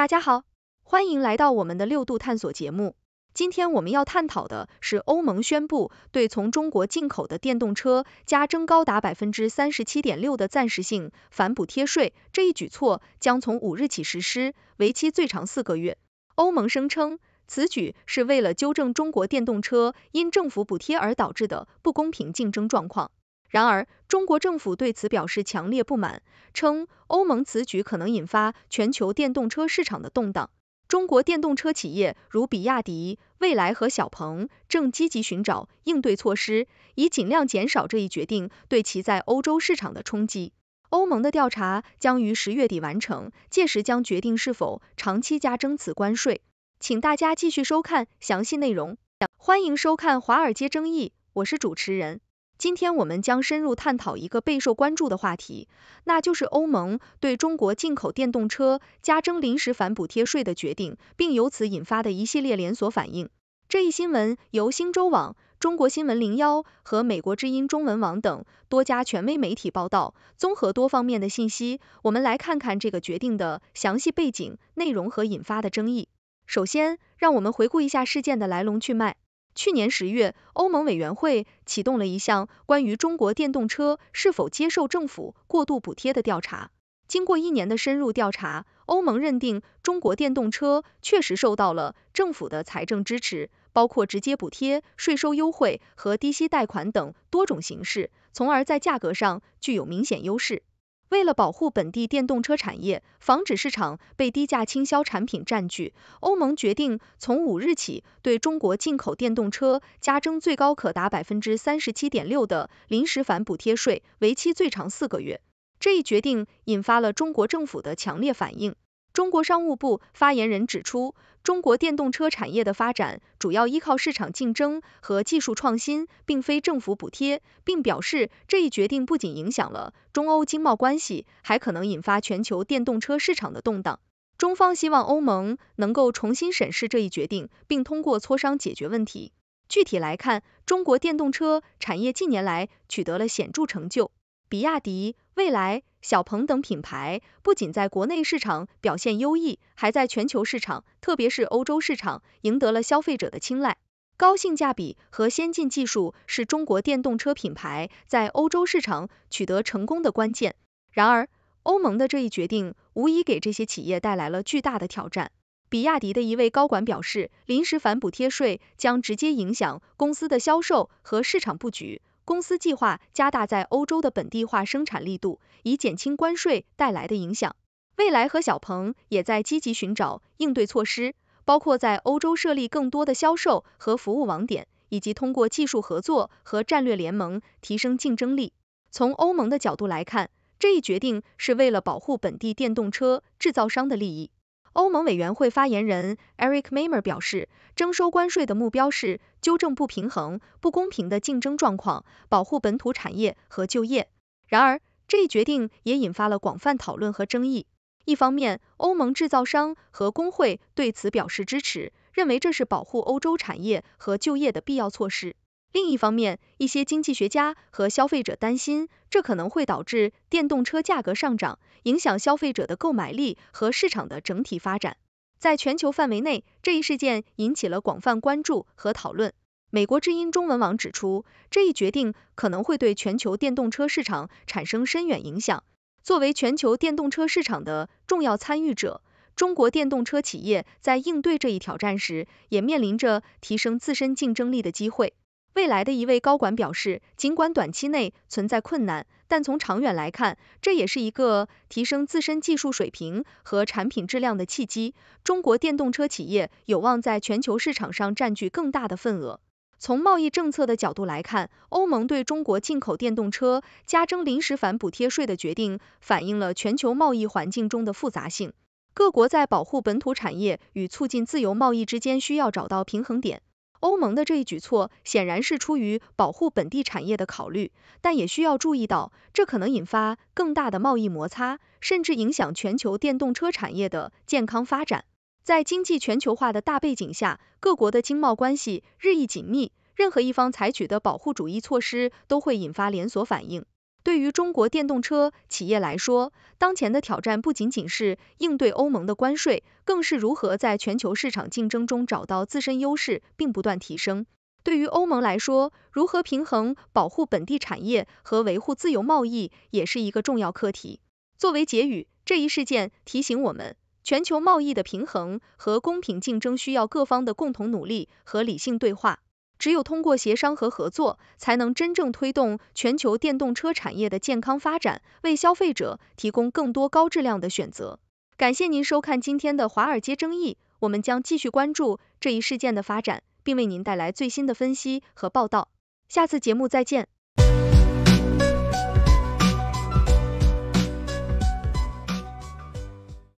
大家好，欢迎来到我们的六度探索节目。今天我们要探讨的是欧盟宣布对从中国进口的电动车加征高达百分之三十七点六的暂时性反补贴税，这一举措将从五日起实施，为期最长四个月。欧盟声称此举是为了纠正中国电动车因政府补贴而导致的不公平竞争状况。然而，中国政府对此表示强烈不满，称欧盟此举可能引发全球电动车市场的动荡。中国电动车企业如比亚迪、蔚来和小鹏正积极寻找应对措施，以尽量减少这一决定对其在欧洲市场的冲击。欧盟的调查将于十月底完成，届时将决定是否长期加征此关税。请大家继续收看详细内容，欢迎收看《华尔街争议》，我是主持人。今天我们将深入探讨一个备受关注的话题，那就是欧盟对中国进口电动车加征临时反补贴税的决定，并由此引发的一系列连锁反应。这一新闻由星洲网、中国新闻零幺和美国之音中文网等多家权威媒体报道，综合多方面的信息，我们来看看这个决定的详细背景、内容和引发的争议。首先，让我们回顾一下事件的来龙去脉。去年十月，欧盟委员会启动了一项关于中国电动车是否接受政府过度补贴的调查。经过一年的深入调查，欧盟认定中国电动车确实受到了政府的财政支持，包括直接补贴、税收优惠和低息贷款等多种形式，从而在价格上具有明显优势。为了保护本地电动车产业，防止市场被低价倾销产品占据，欧盟决定从五日起对中国进口电动车加征最高可达百分之三十七点六的临时反补贴税，为期最长四个月。这一决定引发了中国政府的强烈反应。中国商务部发言人指出。中国电动车产业的发展主要依靠市场竞争和技术创新，并非政府补贴，并表示这一决定不仅影响了中欧经贸关系，还可能引发全球电动车市场的动荡。中方希望欧盟能够重新审视这一决定，并通过磋商解决问题。具体来看，中国电动车产业近年来取得了显著成就。比亚迪、蔚来、小鹏等品牌不仅在国内市场表现优异，还在全球市场，特别是欧洲市场赢得了消费者的青睐。高性价比和先进技术是中国电动车品牌在欧洲市场取得成功的关键。然而，欧盟的这一决定无疑给这些企业带来了巨大的挑战。比亚迪的一位高管表示，临时反补贴税将直接影响公司的销售和市场布局。公司计划加大在欧洲的本地化生产力度，以减轻关税带来的影响。蔚来和小鹏也在积极寻找应对措施，包括在欧洲设立更多的销售和服务网点，以及通过技术合作和战略联盟提升竞争力。从欧盟的角度来看，这一决定是为了保护本地电动车制造商的利益。欧盟委员会发言人 Eric Mamer 表示，征收关税的目标是纠正不平衡、不公平的竞争状况，保护本土产业和就业。然而，这一决定也引发了广泛讨论和争议。一方面，欧盟制造商和工会对此表示支持，认为这是保护欧洲产业和就业的必要措施；另一方面，一些经济学家和消费者担心，这可能会导致电动车价格上涨。影响消费者的购买力和市场的整体发展。在全球范围内，这一事件引起了广泛关注和讨论。美国之音中文网指出，这一决定可能会对全球电动车市场产生深远影响。作为全球电动车市场的重要参与者，中国电动车企业在应对这一挑战时，也面临着提升自身竞争力的机会。未来的一位高管表示，尽管短期内存在困难，但从长远来看，这也是一个提升自身技术水平和产品质量的契机。中国电动车企业有望在全球市场上占据更大的份额。从贸易政策的角度来看，欧盟对中国进口电动车加征临时反补贴税的决定，反映了全球贸易环境中的复杂性。各国在保护本土产业与促进自由贸易之间需要找到平衡点。欧盟的这一举措显然是出于保护本地产业的考虑，但也需要注意到，这可能引发更大的贸易摩擦，甚至影响全球电动车产业的健康发展。在经济全球化的大背景下，各国的经贸关系日益紧密，任何一方采取的保护主义措施都会引发连锁反应。对于中国电动车企业来说，当前的挑战不仅仅是应对欧盟的关税，更是如何在全球市场竞争中找到自身优势并不断提升。对于欧盟来说，如何平衡保护本地产业和维护自由贸易也是一个重要课题。作为结语，这一事件提醒我们，全球贸易的平衡和公平竞争需要各方的共同努力和理性对话。只有通过协商和合作，才能真正推动全球电动车产业的健康发展，为消费者提供更多高质量的选择。感谢您收看今天的《华尔街争议》，我们将继续关注这一事件的发展，并为您带来最新的分析和报道。下次节目再见。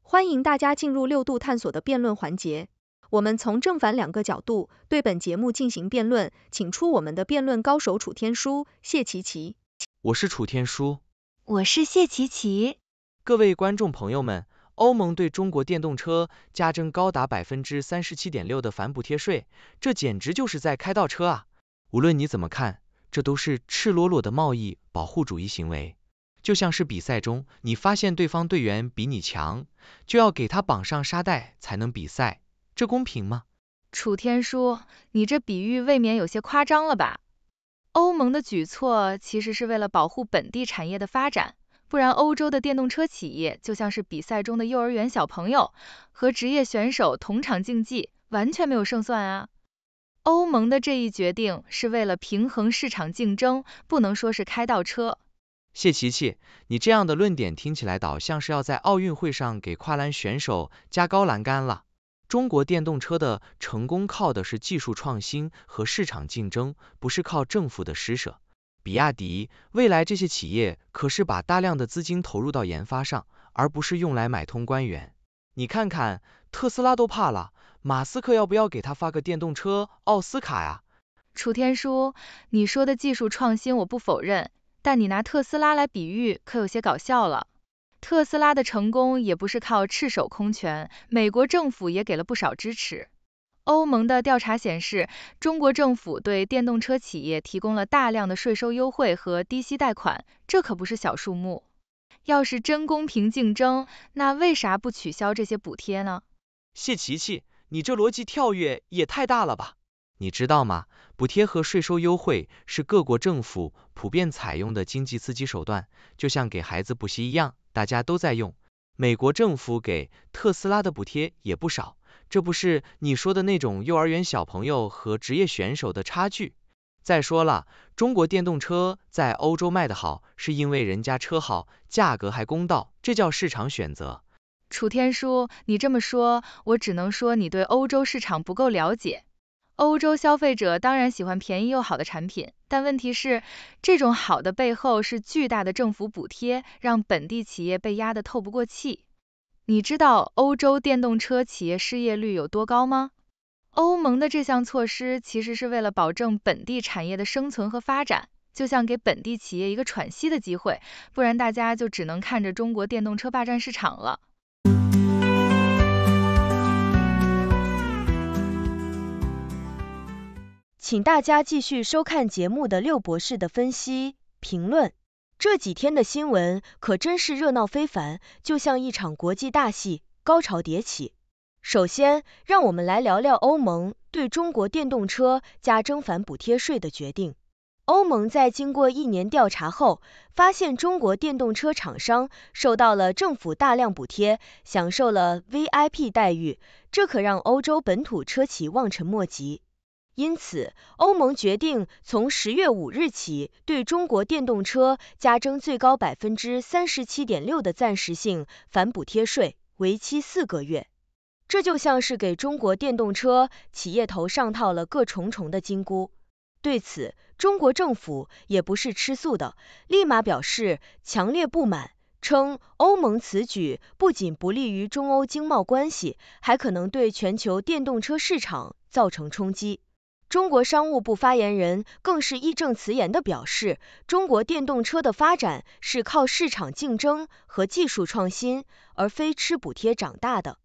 欢迎大家进入六度探索的辩论环节。我们从正反两个角度对本节目进行辩论，请出我们的辩论高手楚天舒、谢琪琪。我是楚天舒，我是谢琪琪。各位观众朋友们，欧盟对中国电动车加征高达百分之三十七点六的反补贴税，这简直就是在开倒车啊！无论你怎么看，这都是赤裸裸的贸易保护主义行为，就像是比赛中你发现对方队员比你强，就要给他绑上沙袋才能比赛。这公平吗？楚天舒，你这比喻未免有些夸张了吧？欧盟的举措其实是为了保护本地产业的发展，不然欧洲的电动车企业就像是比赛中的幼儿园小朋友，和职业选手同场竞技，完全没有胜算啊。欧盟的这一决定是为了平衡市场竞争，不能说是开倒车。谢琪琪，你这样的论点听起来倒像是要在奥运会上给跨栏选手加高栏杆了。中国电动车的成功靠的是技术创新和市场竞争，不是靠政府的施舍。比亚迪、蔚来这些企业可是把大量的资金投入到研发上，而不是用来买通官员。你看看，特斯拉都怕了，马斯克要不要给他发个电动车奥斯卡呀？楚天舒，你说的技术创新我不否认，但你拿特斯拉来比喻，可有些搞笑了。特斯拉的成功也不是靠赤手空拳，美国政府也给了不少支持。欧盟的调查显示，中国政府对电动车企业提供了大量的税收优惠和低息贷款，这可不是小数目。要是真公平竞争，那为啥不取消这些补贴呢？谢奇奇，你这逻辑跳跃也太大了吧！你知道吗？补贴和税收优惠是各国政府普遍采用的经济刺激手段，就像给孩子补习一样，大家都在用。美国政府给特斯拉的补贴也不少，这不是你说的那种幼儿园小朋友和职业选手的差距。再说了，中国电动车在欧洲卖得好，是因为人家车好，价格还公道，这叫市场选择。楚天舒，你这么说，我只能说你对欧洲市场不够了解。欧洲消费者当然喜欢便宜又好的产品，但问题是，这种好的背后是巨大的政府补贴，让本地企业被压得透不过气。你知道欧洲电动车企业失业率有多高吗？欧盟的这项措施其实是为了保证本地产业的生存和发展，就像给本地企业一个喘息的机会，不然大家就只能看着中国电动车霸占市场了。请大家继续收看节目的六博士的分析评论。这几天的新闻可真是热闹非凡，就像一场国际大戏，高潮迭起。首先，让我们来聊聊欧盟对中国电动车加征反补贴税的决定。欧盟在经过一年调查后，发现中国电动车厂商受到了政府大量补贴，享受了 VIP 待遇，这可让欧洲本土车企望尘莫及。因此，欧盟决定从十月五日起对中国电动车加征最高百分之三十七点六的暂时性反补贴税，为期四个月。这就像是给中国电动车企业头上套了个重重的金箍。对此，中国政府也不是吃素的，立马表示强烈不满，称欧盟此举不仅不利于中欧经贸关系，还可能对全球电动车市场造成冲击。中国商务部发言人更是义正辞严的表示，中国电动车的发展是靠市场竞争和技术创新，而非吃补贴长大的。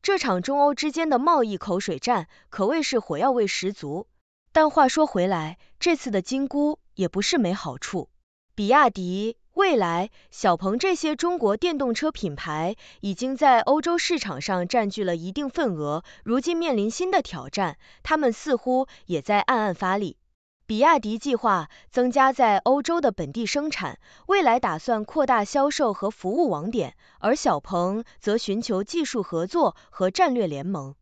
这场中欧之间的贸易口水战可谓是火药味十足。但话说回来，这次的金箍也不是没好处。比亚迪。未来，小鹏这些中国电动车品牌已经在欧洲市场上占据了一定份额。如今面临新的挑战，他们似乎也在暗暗发力。比亚迪计划增加在欧洲的本地生产，未来打算扩大销售和服务网点；而小鹏则寻求技术合作和战略联盟。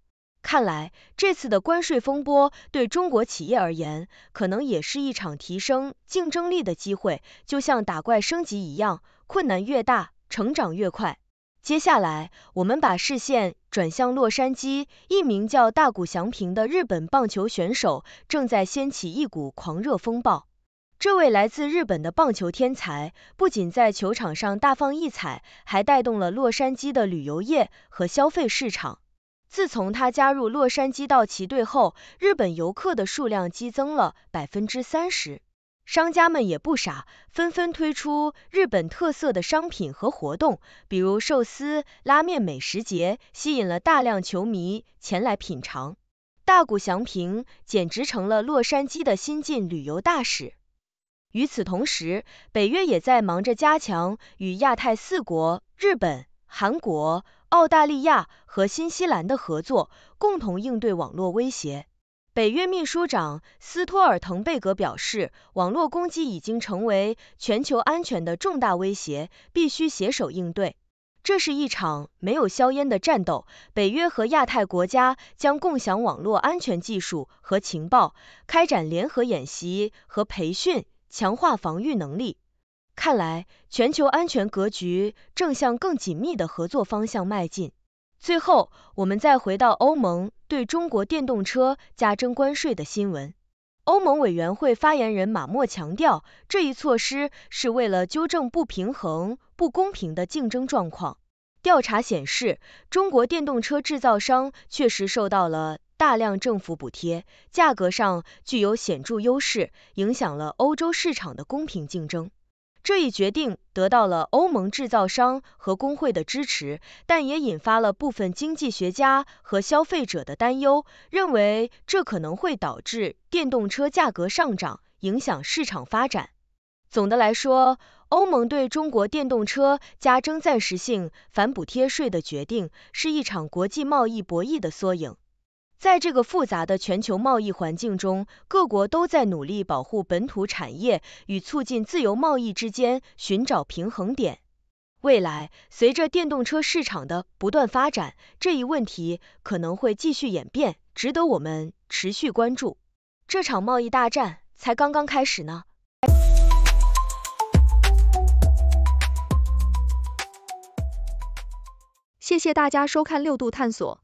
看来，这次的关税风波对中国企业而言，可能也是一场提升竞争力的机会，就像打怪升级一样，困难越大，成长越快。接下来，我们把视线转向洛杉矶，一名叫大谷翔平的日本棒球选手正在掀起一股狂热风暴。这位来自日本的棒球天才，不仅在球场上大放异彩，还带动了洛杉矶的旅游业和消费市场。自从他加入洛杉矶道奇队后，日本游客的数量激增了百分之三十。商家们也不傻，纷纷推出日本特色的商品和活动，比如寿司、拉面美食节，吸引了大量球迷前来品尝。大谷翔平简直成了洛杉矶的新晋旅游大使。与此同时，北约也在忙着加强与亚太四国——日本、韩国。澳大利亚和新西兰的合作，共同应对网络威胁。北约秘书长斯托尔滕贝格表示，网络攻击已经成为全球安全的重大威胁，必须携手应对。这是一场没有硝烟的战斗。北约和亚太国家将共享网络安全技术和情报，开展联合演习和培训，强化防御能力。看来，全球安全格局正向更紧密的合作方向迈进。最后，我们再回到欧盟对中国电动车加征关税的新闻。欧盟委员会发言人马莫强调，这一措施是为了纠正不平衡、不公平的竞争状况。调查显示，中国电动车制造商确实受到了大量政府补贴，价格上具有显著优势，影响了欧洲市场的公平竞争。这一决定得到了欧盟制造商和工会的支持，但也引发了部分经济学家和消费者的担忧，认为这可能会导致电动车价格上涨，影响市场发展。总的来说，欧盟对中国电动车加征暂时性反补贴税的决定，是一场国际贸易博弈的缩影。在这个复杂的全球贸易环境中，各国都在努力保护本土产业与促进自由贸易之间寻找平衡点。未来，随着电动车市场的不断发展，这一问题可能会继续演变，值得我们持续关注。这场贸易大战才刚刚开始呢！谢谢大家收看六度探索。